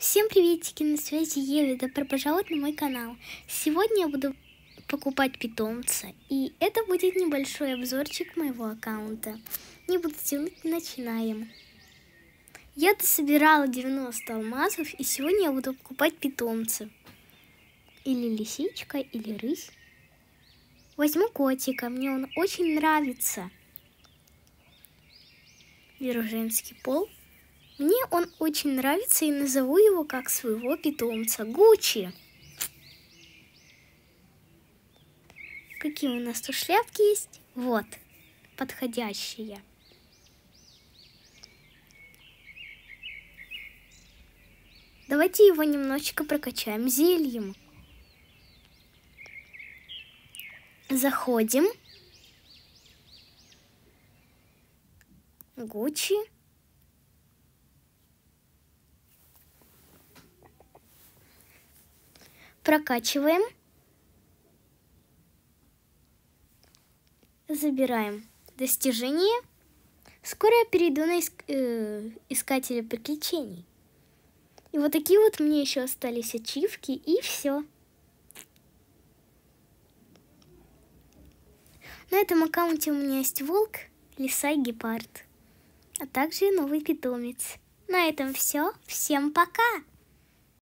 Всем приветики, на связи Ева, добро пожаловать на мой канал. Сегодня я буду покупать питомца, и это будет небольшой обзорчик моего аккаунта. Не буду делать, начинаем. Я дособирала 90 алмазов, и сегодня я буду покупать питомца. Или лисичка, или рысь. Возьму котика, мне он очень нравится. Беру женский пол он очень нравится и назову его как своего питомца Гуччи. Какие у нас тут шляпки есть? Вот, подходящие. Давайте его немножечко прокачаем зельем. Заходим. Гуччи. прокачиваем, забираем достижение. Скоро я перейду на иск э искателя приключений. И вот такие вот мне еще остались ачивки, и все. На этом аккаунте у меня есть волк, лиса и гепард, а также новый питомец. На этом все. Всем пока!